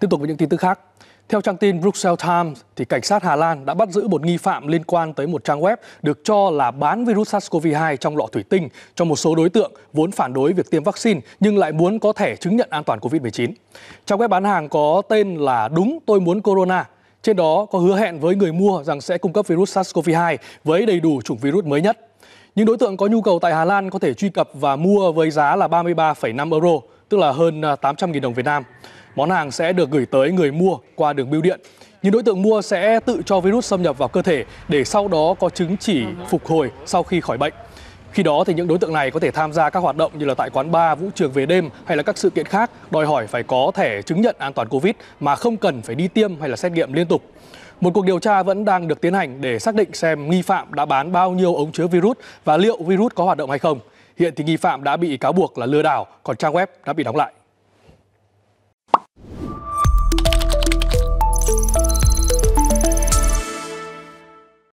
Tiếp tục với những tin tức khác. Theo trang tin Brussels Times, thì cảnh sát Hà Lan đã bắt giữ một nghi phạm liên quan tới một trang web được cho là bán virus SARS-CoV-2 trong lọ thủy tinh cho một số đối tượng vốn phản đối việc tiêm vaccine nhưng lại muốn có thẻ chứng nhận an toàn COVID-19. Trang web bán hàng có tên là Đúng Tôi Muốn Corona. Trên đó có hứa hẹn với người mua rằng sẽ cung cấp virus SARS-CoV-2 với đầy đủ chủng virus mới nhất. Những đối tượng có nhu cầu tại Hà Lan có thể truy cập và mua với giá là 33,5 euro, tức là hơn 800.000 à, đồng Việt Nam. Món hàng sẽ được gửi tới người mua qua đường bưu điện. Những đối tượng mua sẽ tự cho virus xâm nhập vào cơ thể để sau đó có chứng chỉ phục hồi sau khi khỏi bệnh. Khi đó thì những đối tượng này có thể tham gia các hoạt động như là tại quán bar, vũ trường về đêm hay là các sự kiện khác đòi hỏi phải có thẻ chứng nhận an toàn Covid mà không cần phải đi tiêm hay là xét nghiệm liên tục. Một cuộc điều tra vẫn đang được tiến hành để xác định xem nghi phạm đã bán bao nhiêu ống chứa virus và liệu virus có hoạt động hay không. Hiện thì nghi phạm đã bị cáo buộc là lừa đảo, còn trang web đã bị đóng lại.